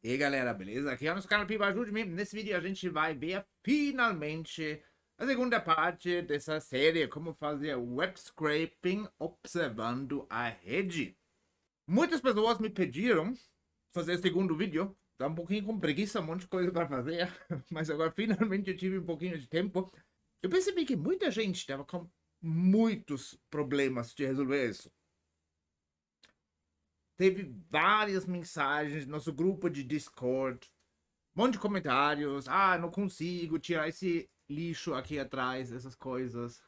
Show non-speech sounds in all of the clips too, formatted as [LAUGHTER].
E aí galera, beleza? Aqui é o nosso canal Piba Ajude Me. Nesse vídeo a gente vai ver finalmente a segunda parte dessa série, como fazer web scraping observando a rede. Muitas pessoas me pediram fazer o segundo vídeo. Tá um pouquinho com preguiça, um monte de coisa para fazer, [LAUGHS] mas agora finalmente eu tive um pouquinho de tempo. Eu percebi que muita gente estava com muitos problemas de resolver isso. Teve várias mensagens, nosso grupo de Discord, um monte de comentários. Ah, não consigo tirar esse lixo aqui atrás, essas coisas.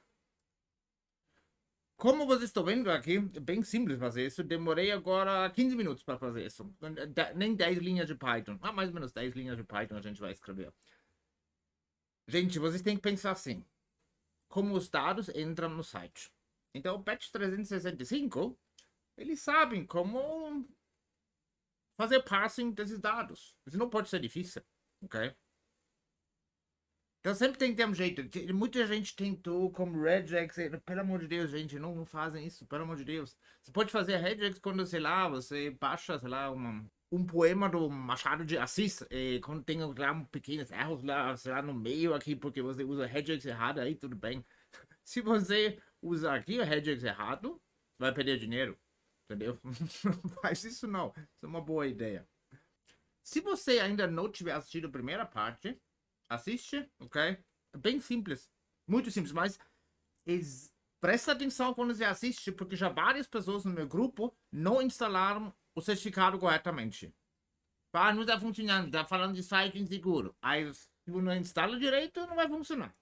Como vocês estão vendo aqui, é bem simples fazer isso. Demorei agora 15 minutos para fazer isso. Nem 10 linhas de Python. Ah, mais ou menos 10 linhas de Python a gente vai escrever. Gente, vocês têm que pensar assim. Como os dados entram no site. Então, o patch 365 eles sabem como fazer passing desses dados. Isso não pode ser difícil, ok? Então sempre tem que ter um jeito. Muita gente tentou como regex. Eh, pelo amor de Deus, gente, não fazem isso. Pelo amor de Deus. Você pode fazer regex quando, sei lá, você baixa, sei lá, uma, um poema do Machado de Assis. E eh, quando tem lá um pequenos erros lá, sei lá, no meio aqui, porque você usa regex errado, aí tudo bem. [LAUGHS] Se você usar aqui o regex errado, vai perder dinheiro. Entendeu? faz [LAUGHS] isso não. Isso é uma boa ideia. Se você ainda não tiver assistido a primeira parte, assiste, ok? É bem simples. Muito simples, mas presta atenção quando você assiste, porque já várias pessoas no meu grupo não instalaram o certificado corretamente. Ah, não está funcionando, está falando de site inseguro. Aí, se não instala direito, não vai funcionar.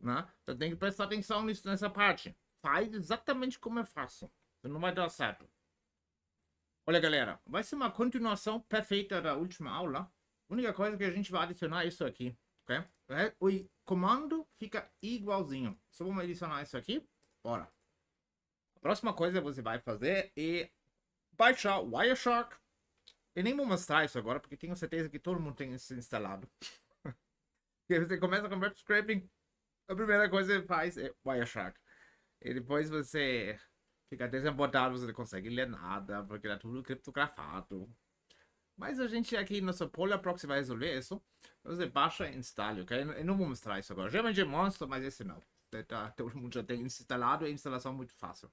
Né? Então tem que prestar atenção nisso, nessa parte. Faz exatamente como eu faço. Não vai dar certo. Olha, galera, vai ser uma continuação perfeita da última aula. A única coisa que a gente vai adicionar é isso aqui, ok? É, o comando fica igualzinho. Só vamos adicionar isso aqui. Bora. A próxima coisa que você vai fazer é baixar o Wireshark. Eu nem vou mostrar isso agora, porque tenho certeza que todo mundo tem isso instalado. [LAUGHS] você começa com web scraping, a primeira coisa que faz é Wireshark. E depois você Fica desabordado, você não consegue ler nada, porque tá tudo criptografado. Mas a gente aqui no nosso proxy vai resolver isso. Você baixa e instala, ok? Eu não vou mostrar isso agora. Geralmente é monstro, mas esse não. Tá, todo mundo já tem instalado, a instalação é muito fácil.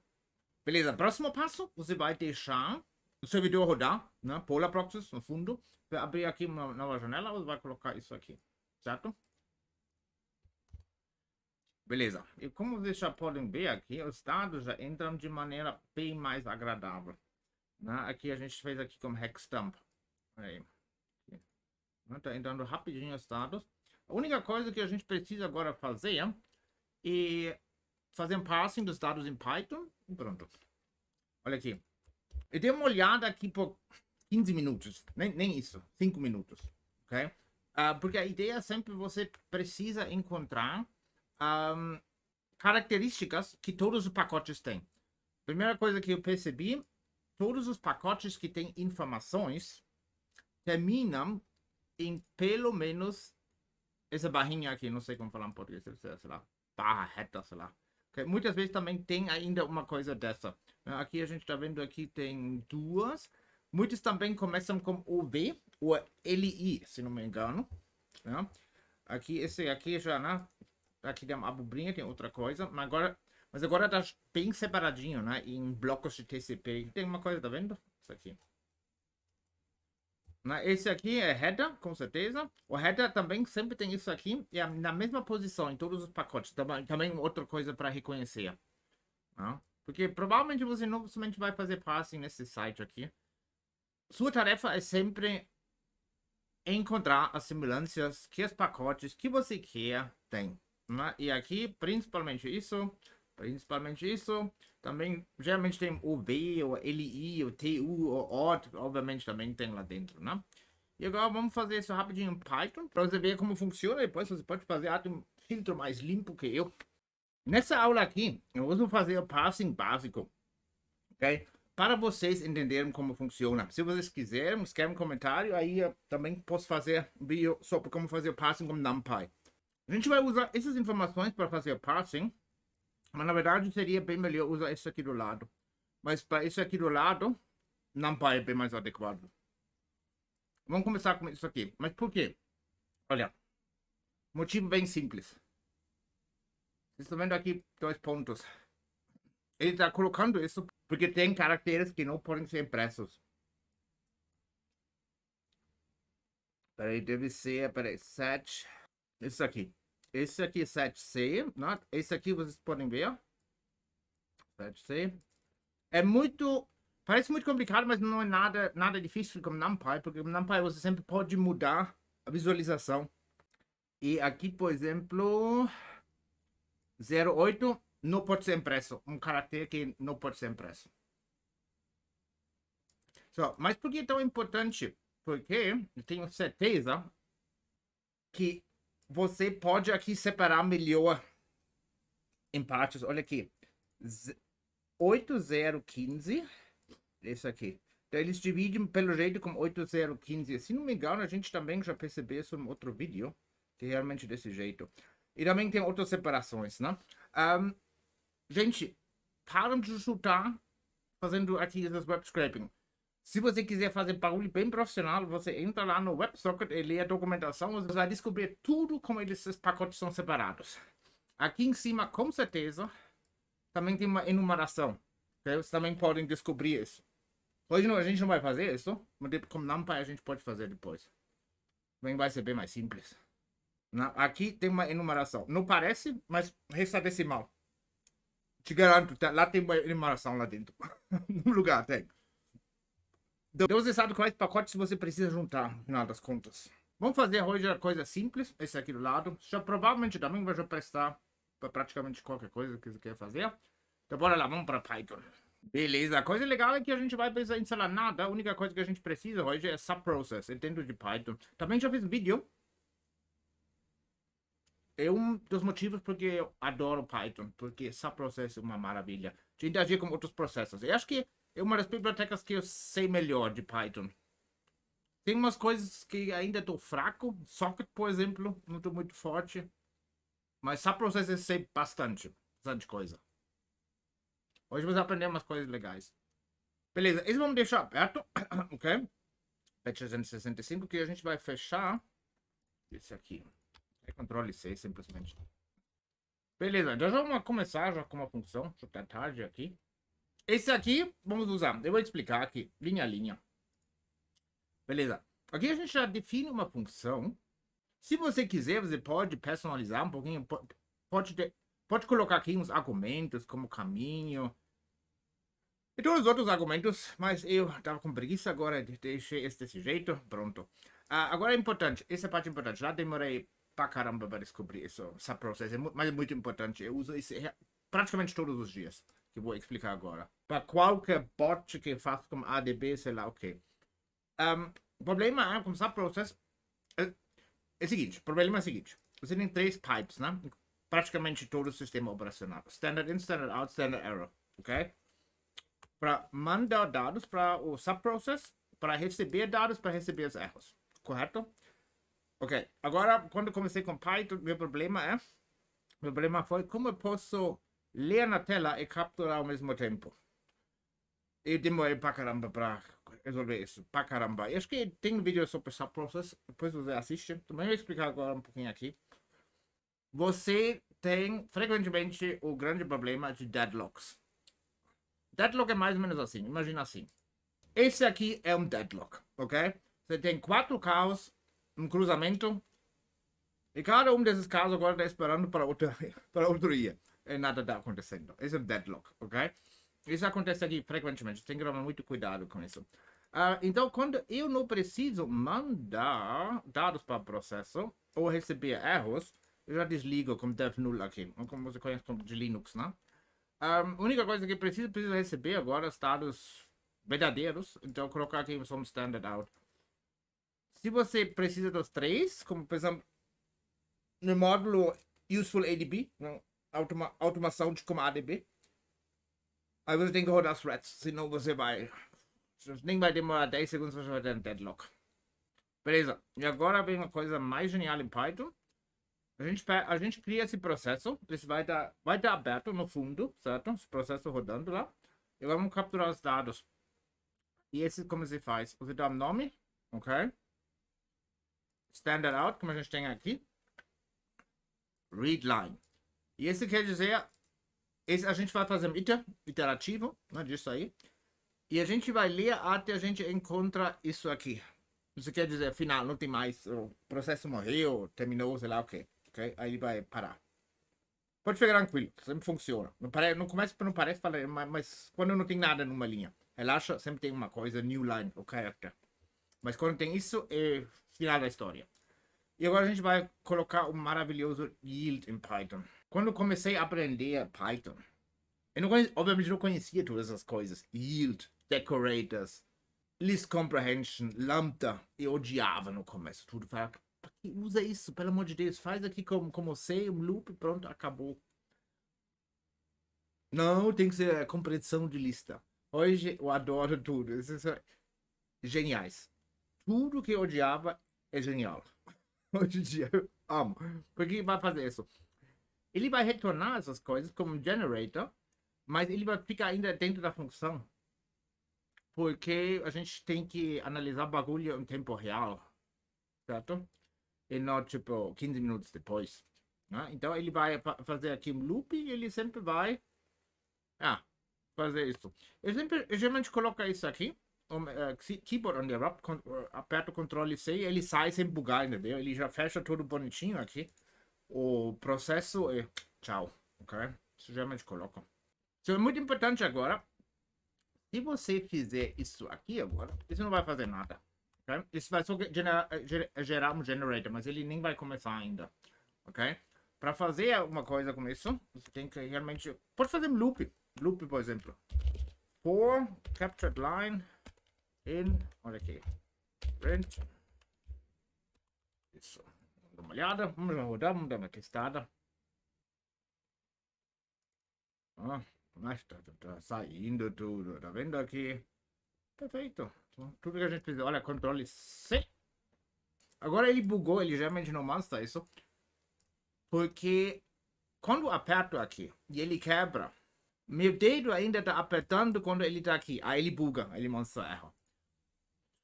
Beleza, próximo passo, você vai deixar o servidor rodar, né? Polar proxy no fundo. Vai abrir aqui uma nova janela, você vai colocar isso aqui, certo? Beleza. E como vocês já podem ver aqui, os dados já entram de maneira bem mais agradável. Né? Aqui a gente fez aqui como hex Aí. Está né? entrando rapidinho os dados. A única coisa que a gente precisa agora fazer é fazer um parsing dos dados em Python e pronto. Olha aqui. Eu dei uma olhada aqui por 15 minutos. Nem, nem isso. 5 minutos. Ok? Uh, porque a ideia é sempre você precisa encontrar um, características que todos os pacotes têm. Primeira coisa que eu percebi, todos os pacotes que têm informações terminam em pelo menos essa barrinha aqui, não sei como falar em português, sei lá, barra reta, sei lá. Okay. Muitas vezes também tem ainda uma coisa dessa. Né, aqui a gente está vendo aqui tem duas. Muitos também começam com OV ou LI, se não me engano. Né. Aqui, esse aqui já, né? aqui tem a abobrinha, tem outra coisa, mas agora, mas agora tá bem separadinho, né? Em blocos de TCP. Tem uma coisa, tá vendo? Isso aqui. Esse aqui é header, com certeza. O header também sempre tem isso aqui. É na mesma posição em todos os pacotes. Também, também outra coisa para reconhecer. Né. Porque provavelmente você não somente vai fazer parsing nesse site aqui. Sua tarefa é sempre encontrar as semelhanças que os pacotes que você quer têm. Né? E aqui, principalmente isso, principalmente isso, também geralmente tem o V, o LI, o TU, o OT, obviamente também tem lá dentro, né? E agora vamos fazer isso rapidinho em Python, para você ver como funciona, depois você pode fazer até um filtro mais limpo que eu. Nessa aula aqui, eu vou fazer o parsing básico, ok? Para vocês entenderem como funciona. Se vocês quiserem, escreve um comentário, aí eu também posso fazer um vídeo sobre como fazer o parsing com NumPy. A gente vai usar essas informações para fazer parsing, mas na verdade seria bem melhor usar isso aqui do lado. Mas para isso aqui do lado, não é bem mais adequado. Vamos começar com isso aqui. Mas por quê? Olha, motivo bem simples. Vocês estão vendo aqui dois pontos. Ele está colocando isso porque tem caracteres que não podem ser impressos. Peraí, deve ser, peraí, set. Isso aqui. Esse aqui 7C, né? Esse aqui vocês podem ver. 7C. É muito... Parece muito complicado, mas não é nada, nada difícil como NumPy, porque como NumPy você sempre pode mudar a visualização. E aqui, por exemplo, 08 não pode ser impresso. Um caractere que não pode ser impresso. So, mas por que é tão importante? Porque eu tenho certeza que você pode aqui separar melhor em partes. Olha aqui. 8015. Esse aqui. Então eles dividem pelo jeito com 8015. Se não me engano, a gente também já percebeu isso em outro vídeo. Que é realmente desse jeito. E também tem outras separações, né? Um, gente, param de chutar fazendo aqui essas web scraping. Se você quiser fazer barulho bem profissional, você entra lá no WebSocket e lê a documentação. Você vai descobrir tudo como esses pacotes são separados. Aqui em cima, com certeza, também tem uma enumeração. Okay? Vocês também podem descobrir isso. Hoje não, a gente não vai fazer isso, mas não NumPy a gente pode fazer depois. Também vai ser bem mais simples. aqui tem uma enumeração. Não parece, mas resta decimal. Te garanto, tá, lá tem uma enumeração lá dentro. [LAUGHS] no lugar tem. Então você sabe quais pacotes você precisa juntar, no final das contas. Vamos fazer hoje a coisa simples, esse aqui do lado. Já provavelmente também vai já prestar para praticamente qualquer coisa que você quer fazer. Então bora lá, vamos para Python. Beleza, a coisa legal é que a gente vai precisar instalar nada. A única coisa que a gente precisa hoje é subprocess dentro de Python. Também já fiz um vídeo. É um dos motivos porque eu adoro Python, porque subprocess é uma maravilha. De interagir com outros processos. Eu acho que é uma das bibliotecas que eu sei melhor de Python. Tem umas coisas que ainda estou fraco. Socket, por exemplo, não estou muito forte. Mas só para vocês sei bastante. Bastante coisa. Hoje vamos aprender umas coisas legais. Beleza, eles vamos deixar aberto. [COUGHS] ok? Patch 365, que a gente vai fechar esse aqui. É controle C, simplesmente. Beleza, já vamos começar já com uma função. Deixa eu tarde aqui. Esse aqui, vamos usar. Eu vou explicar aqui, linha a linha. Beleza. Aqui a gente já define uma função. Se você quiser, você pode personalizar um pouquinho. Pode, ter, pode colocar aqui uns argumentos, como caminho. E todos os outros argumentos, mas eu estava com preguiça agora, de deixar esse desse jeito, pronto. Ah, agora é importante, essa parte é importante. já demorei pra caramba para descobrir isso, essa processo, é mas é muito importante. Eu uso isso é, praticamente todos os dias que vou explicar agora. Para qualquer é bot que faz com ADB, sei lá o okay. Um, o problema é ah, começar o processo. É, é o seguinte: o problema é o seguinte. Você tem três pipes, né? Praticamente todo o sistema operacional: standard in, standard out, standard error. Ok? Para mandar dados para o subprocess, para receber dados, para receber os erros. Correto? Ok. Agora, quando comecei com Python, meu problema é. Meu problema foi como eu posso na tela, e capturar ao mesmo tempo. E eh, demorei pra caramba pra resolver isso. Pra caramba. Eu acho que tem vídeo sobre process. Depois você assiste. Também vou explicar agora um pouquinho aqui. Você tem frequentemente o grande problema de deadlocks. Deadlock é mais ou menos assim. Imagina assim. Esse aqui é um deadlock, ok? Você tem quatro carros, um cruzamento. E cada um desses carros agora está esperando [LAUGHS] para outro, para outro dia. Eh, nada está acontecendo. Esse é um deadlock, ok? Isso acontece aqui frequentemente, tem que tomar muito cuidado com isso. Uh, então, quando eu não preciso mandar dados para o processo ou receber erros, eu já desligo com dev null aqui, como você conhece como de Linux, né? Ah, a um, única coisa que preciso, preciso receber agora os dados verdadeiros, então colocar aqui som standard out. Se você precisa dos três, como por exemplo no módulo useful ADB, né? automa automação de comando B. Aí você tem que rodar threads, senão você vai. Nem vai demorar 10 segundos, você vai ter um deadlock. Beleza, e agora vem uma coisa mais genial em Python. A gente, a gente cria esse processo, ele vai estar vai tá aberto no fundo, certo? Esse processo rodando lá. E vamos capturar os dados. E esse como se faz? Você dá um nome, ok? Standard out, como a gente tem aqui. Readline. E esse quer dizer, esse a gente vai fazer um iter, iterativo, né, disso aí. E a gente vai ler até a gente encontrar isso aqui. Isso quer dizer, final, não tem mais, o processo morreu, terminou, sei lá o okay, quê. Okay? Aí vai parar. Pode ficar tranquilo, sempre funciona. Não, pare... não começa não parece, mas quando não tem nada numa linha, relaxa, sempre tem uma coisa, new line, o character. Mas quando tem isso, é final da história. E agora a gente vai colocar um maravilhoso yield em Python quando eu comecei a aprender Python, eu não conhecia, obviamente não conhecia todas essas coisas. Yield, decorators, list comprehension, lambda. Eu odiava no começo tudo. Falava, que usa isso? Pelo amor de Deus, faz aqui como, como sei, um loop, pronto, acabou. Não, tem que ser a é, compreensão de lista. Hoje eu adoro tudo. Esses são é geniais. Tudo que eu odiava é genial. [LAUGHS] Hoje em dia eu amo. Por que vai fazer isso? Ele vai retornar essas coisas como generator, mas ele vai ficar ainda dentro da função. Porque a gente tem que analisar bagulho em tempo real, certo? E não, tipo, 15 minutos depois. Né? Então, ele vai fazer aqui um loop e ele sempre vai ah, fazer isso. Eu, sempre, eu geralmente coloco isso aqui, um, uh, eh, keyboard on the wrap, eh, aperto o controle C, ele sai sem bugar, entendeu? Ele já fecha tudo bonitinho aqui o processo e é, tchau, ok? Isso já me coloco. Isso é muito importante agora. Se você fizer isso aqui agora, isso não vai fazer nada. Okay? Isso vai só gerar, gerar um generator, mas ele nem vai começar ainda. Ok? Para fazer alguma coisa com isso, você tem que realmente... Pode fazer um loop. Loop, por exemplo. For captured line in... Olha aqui. Print. Isso uma olhada. Vamos rodar, vamos dar uma testada. Ah, mas tá, tá, tá saindo tudo, tá vendo aqui? Perfeito. Tá tudo que a gente fez. Olha, controle C. Agora ele bugou, ele geralmente não mostra isso. Porque quando aperto aqui e ele quebra, meu dedo ainda tá apertando quando ele tá aqui. Aí ele buga, ele mostra erro.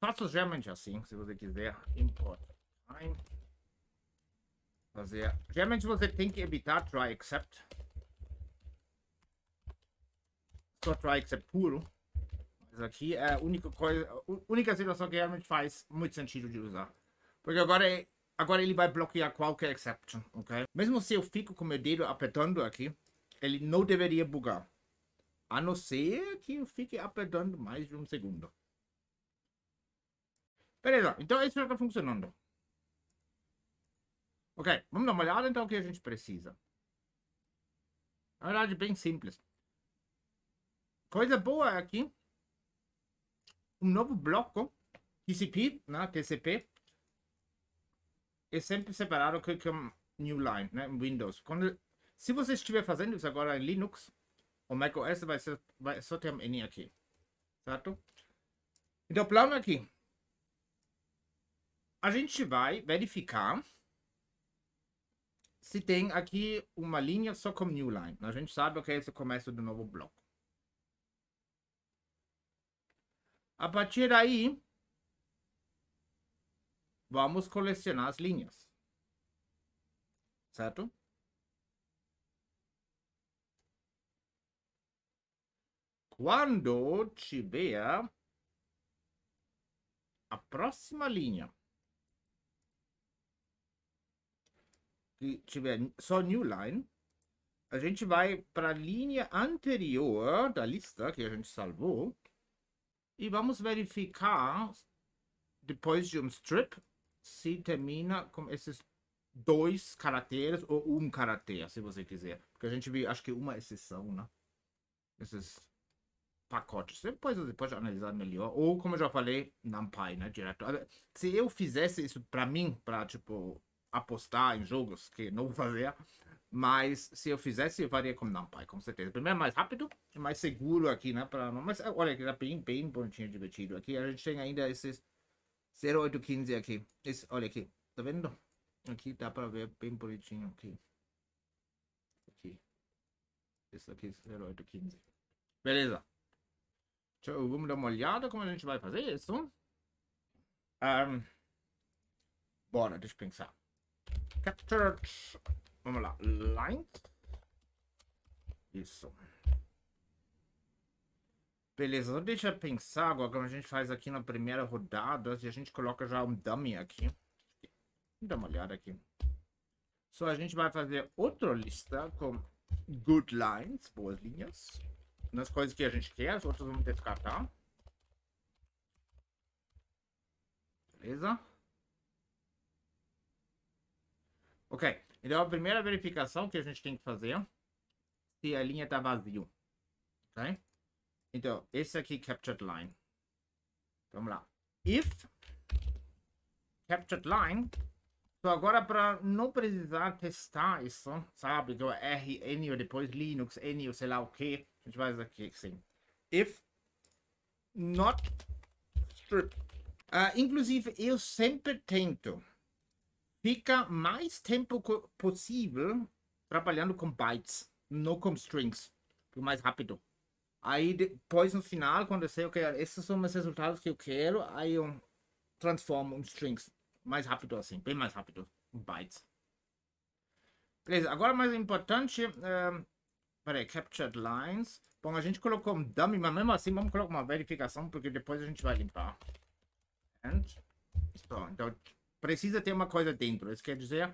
Faço geralmente assim, se você quiser. Import time fazer. Geralmente você tem que evitar try except. Só try except puro. Mas aqui é a única coisa, a única situação que realmente faz muito sentido de usar. Porque agora, é, agora ele vai bloquear qualquer exception, ok? Mesmo se eu fico com meu dedo apertando aqui, ele não deveria bugar. A não ser que eu fique apertando mais de um segundo. Beleza, então isso já está funcionando. Ok, vamos dar uma olhada então o que a gente precisa. Na verdade, bem simples. Coisa boa é aqui, um novo bloco TCP, né, TCP, é sempre separado que é um new line, né, Windows. Quando, se você estiver fazendo isso agora em Linux, o macOS vai, ser, vai só ter um N aqui, certo? Então, plano é aqui. A gente vai verificar se tem aqui uma linha só com new line a gente sabe que esse é o começo do novo bloco. A partir daí, vamos colecionar as linhas. Certo? Quando tiver a próxima linha que tiver só newline, a gente vai para a linha anterior da lista que a gente salvou e vamos verificar depois de um strip se termina com esses dois caracteres ou um caractere, se você quiser. Porque a gente viu, acho que uma exceção, né? Esses pacotes. Depois você pode analisar melhor. Ou, como eu já falei, NumPy, né? Direto. Se eu fizesse isso para mim, para, tipo, apostar em jogos que não vou fazer. Mas se eu fizesse, eu faria como pai, com certeza. Primeiro, é mais rápido e mais seguro aqui, né? Pra não... Mas olha, que tá bem, bem bonitinho, divertido aqui. A gente tem ainda esses 0815 aqui. Esse, olha aqui, tá vendo? Aqui dá pra ver bem bonitinho aqui. Aqui. Esse aqui, 0815. Beleza. Eu, vamos dar uma olhada como a gente vai fazer isso. Um, bora, deixa eu pensar. Captured. Vamos lá. Line. Isso. Beleza, deixa eu pensar agora como a gente faz aqui na primeira rodada. Se a gente coloca já um dummy aqui. Dá uma olhada aqui. Só a gente vai fazer outra lista com good lines, boas linhas. Nas coisas que a gente quer, as outras vamos descartar. Beleza? Ok, então a primeira verificação que a gente tem que fazer se a linha está vazio. Ok? Então, esse aqui captured line. Vamos lá. If captured line. Então agora para não precisar testar isso, sabe? Então R, N ou depois Linux, N ou sei lá o que. A gente faz aqui assim. If not strip. Uh, ah, inclusive eu sempre tento fica mais tempo possível trabalhando com bytes, não com strings, o mais rápido. Aí depois no final, quando eu sei, ok, esses são os resultados que eu quero, aí eu transformo em strings, mais rápido assim, bem mais rápido, em bytes. Beleza, agora mais importante, um, eh, peraí, captured lines. Bom, a gente colocou um dummy, mas mesmo assim vamos colocar uma verificação, porque depois a gente vai limpar. And, so, então precisa ter uma coisa dentro. Isso quer dizer,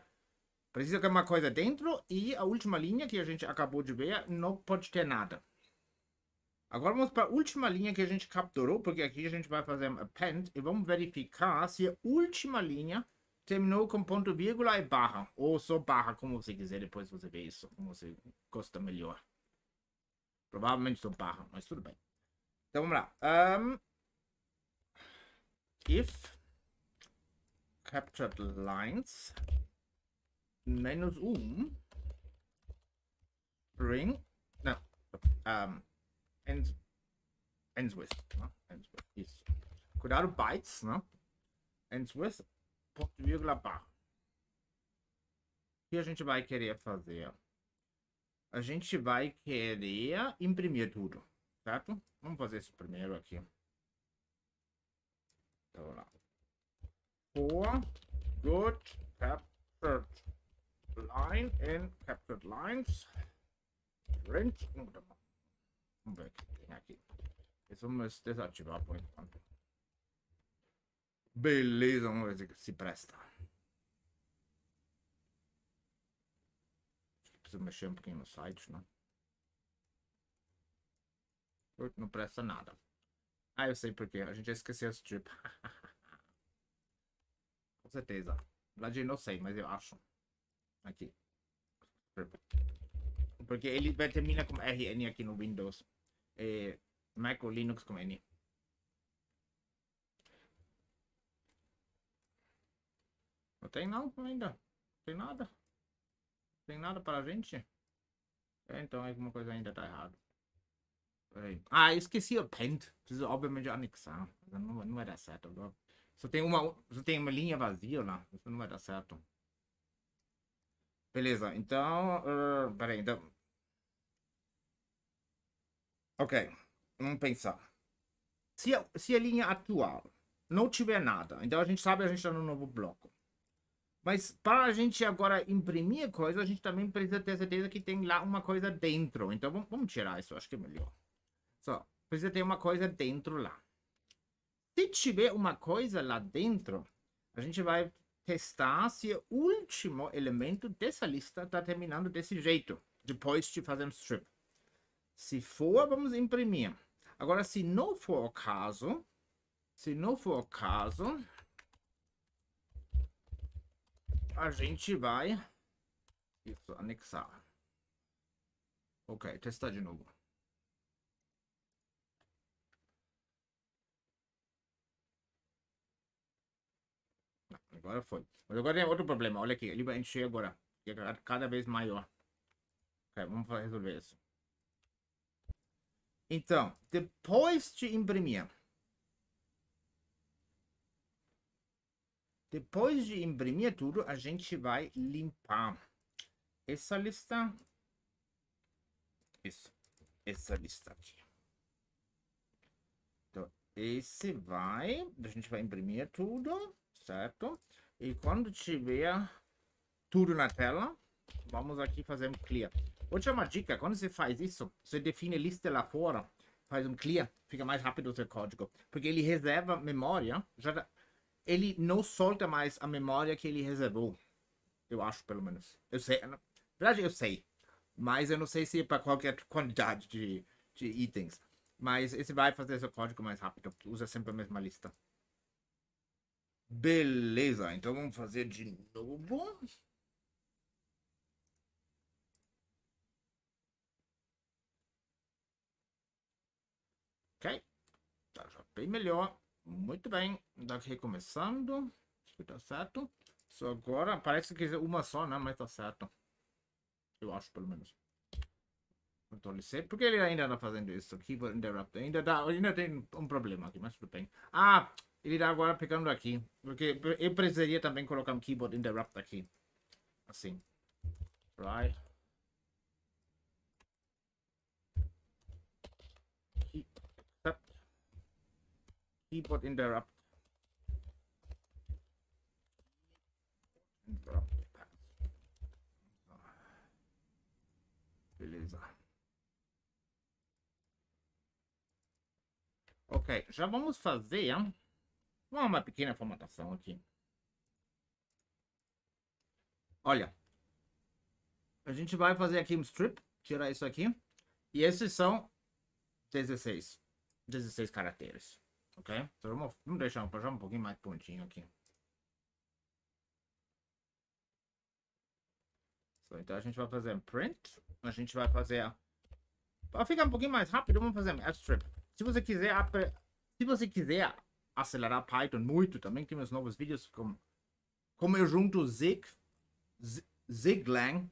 precisa ter uma coisa dentro e a última linha que a gente acabou de ver não pode ter nada. Agora vamos para a última linha que a gente capturou, porque aqui a gente vai fazer um append e vamos verificar se a última linha terminou com ponto vírgula e barra, ou só barra, como você quiser, depois você vê isso, como você gosta melhor. Provavelmente só barra, mas tudo bem. Então vamos lá. Um, if captured lines minus um bring no um ends ends with né? ends with isso cuidado bytes né ends with ponto vírgula bar o que a gente vai querer fazer a gente vai querer imprimir tudo certo vamos fazer isso primeiro aqui então lá for good captured line and captured lines. Print. Vamos ver aqui, tem aqui. Esse vamos desativar por enquanto. Beleza, vamos ver se presta. Preciso mexer um pouquinho no site, né? Não presta nada. Ah, eu sei porque. A gente esqueceu esse tipo certeza. Ladino não sei, mas eu acho. Aqui. Porque ele vai terminar com RN aqui no Windows. É, Mac ou Linux com N. Não tem não ainda. Não tem nada. Não tem nada para a gente. É, então alguma coisa ainda tá errada. Ah, esqueci o Paint, Preciso obviamente anexar. Não, não vai dar certo agora. Você tem uma, você tem uma linha vazia lá. Isso não vai dar certo. Beleza, então. Uh, peraí, então. Ok, vamos pensar. Se a, se a linha atual não tiver nada, então a gente sabe que a gente está no novo bloco. Mas para a gente agora imprimir coisa, a gente também precisa ter certeza que tem lá uma coisa dentro. Então vamos, vamos tirar isso, acho que é melhor. Só, precisa ter uma coisa dentro lá. Se tiver uma coisa lá dentro, a gente vai testar se é o último elemento dessa lista está terminando desse jeito, depois de fazer um strip. Se for, vamos imprimir. Agora, se não for o caso, se não for o caso, a gente vai isso, anexar. Ok, testar de novo. Agora foi. Mas agora tem é outro problema. Olha aqui, ele vai encher agora. É cada vez maior. Okay, vamos resolver isso. Então, depois de imprimir. Depois de imprimir tudo, a gente vai hum. limpar essa lista. Isso. Essa lista aqui. Então, esse vai. A gente vai imprimir tudo certo? E quando tiver tudo na tela, vamos aqui fazer um clear. Vou te dar uma dica, quando você faz isso, você define lista lá fora, faz um clear, fica mais rápido o seu código, porque ele reserva memória, já tá, ele não solta mais a memória que ele reservou. Eu acho, pelo menos. Eu sei, na verdade eu sei, mas eu não sei se é para qualquer [LAUGHS] quantidade de, de itens. Mas esse vai fazer seu código mais rápido, usa sempre a mesma lista. Beleza, então vamos fazer de novo. Ok, tá já bem melhor. Muito bem, daqui recomeçando. Acho que tá certo. Só agora parece que é uma só, né? Mas tá certo. Eu acho, pelo menos. Controle C, porque ele ainda tá fazendo isso aqui. Interrupt. Ainda, dá, ainda tem um problema aqui, mas tudo bem. Ah! Ele irá agora pegando aqui. Porque eu precisaria também colocar um keyboard interrupt aqui. Assim. Right. Keyboard interrupt. Interrupt. Beleza. Ok, já vamos fazer. Hein? Uma pequena formatação aqui. Olha. A gente vai fazer aqui um strip. Tirar isso aqui. E esses são 16. 16 caracteres. Ok? Então vamos, vamos deixar, deixar um pouquinho mais pontinho aqui. Então a gente vai fazer um print. A gente vai fazer. Para ficar um pouquinho mais rápido, vamos fazer um strip. Se você quiser, se você quiser acelerar Python muito. Também temos novos vídeos como, como eu junto Zig, Ziglang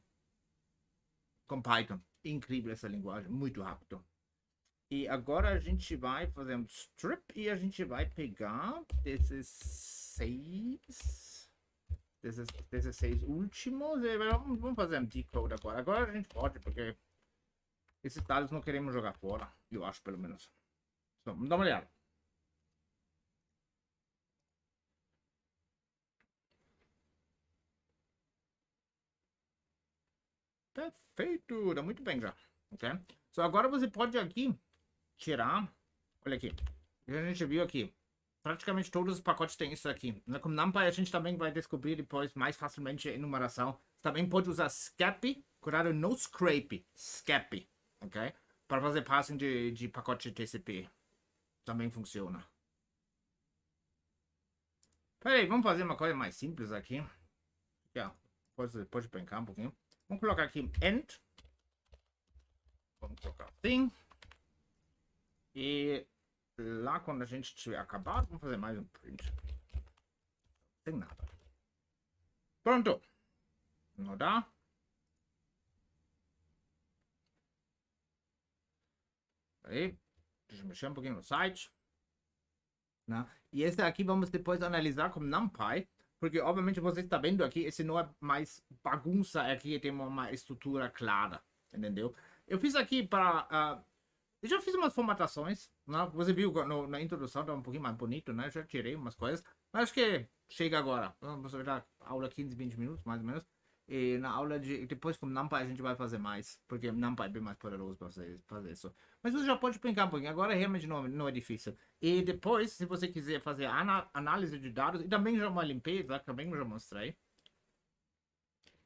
com Python. Incrível essa linguagem, muito rápido. E agora a gente vai fazer um strip e a gente vai pegar 16, 16 últimos e vamos fazer um decode agora. Agora a gente pode, porque esses dados não queremos jogar fora, eu acho pelo menos. Então, vamos dar uma olhada. Perfeitura, muito bem já, ok? Só agora você pode aqui tirar, olha aqui, a gente viu aqui, praticamente todos os pacotes têm isso aqui. Na né? NumPy a gente também vai descobrir depois mais facilmente a enumeração. Você também pode usar scape, cuidado, no scrape, SCAP. ok? Para fazer passing de, de pacote TCP. Também funciona. Peraí, vamos fazer uma coisa mais simples aqui. Yeah, pode, pode brincar um pouquinho. Vamos colocar aqui end. Vamos colocar thing. E lá quando a gente tiver acabado, vamos fazer mais um print. tem nada. Pronto. Não dá? Aí, deixa eu mexer um pouquinho no site. Né? E esse aqui vamos depois analisar como NumPy. Porque, obviamente, você está vendo aqui, esse não é mais bagunça, aqui é tem uma estrutura clara, entendeu? Eu fiz aqui para... Uh, ah, eu já fiz umas formatações, né? Você viu no, na introdução, tá um pouquinho mais bonito, né? Eu já tirei umas coisas. Mas acho que chega agora. Você vai dar aula 15, 20 minutos, mais ou menos. E na aula de. Depois com NumPy a gente vai fazer mais, porque NumPy é bem mais poderoso para você fazer isso. Mas você já pode brincar um pouquinho, agora realmente não, não é difícil. E depois, se você quiser fazer análise de dados, e também já uma limpeza, também já mostrei.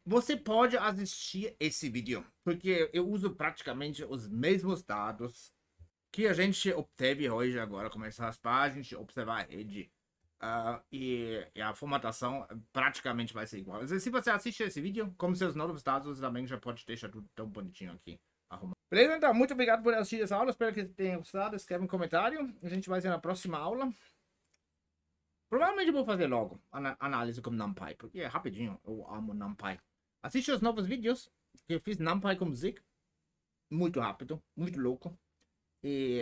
Você pode assistir esse vídeo, porque eu uso praticamente os mesmos dados que a gente obteve hoje agora, começar as páginas a gente observar a rede. Uh, e, e, a formatação praticamente vai ser igual. se você assiste esse vídeo, como seus novos dados também já pode deixar tudo tão bonitinho aqui arrumado. Beleza? Então, muito obrigado por assistir essa aula. Espero que tenham gostado. Escreve um comentário. A gente vai ver na próxima aula. Provavelmente vou fazer logo an análise com NumPy, porque é rapidinho. Eu amo NumPy. Assiste os novos vídeos que eu fiz NumPy com Zig. Muito rápido, muito louco. E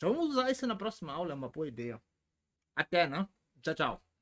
já vamos usar isso na próxima aula, é uma boa ideia. Até, né? Tchau, tchau.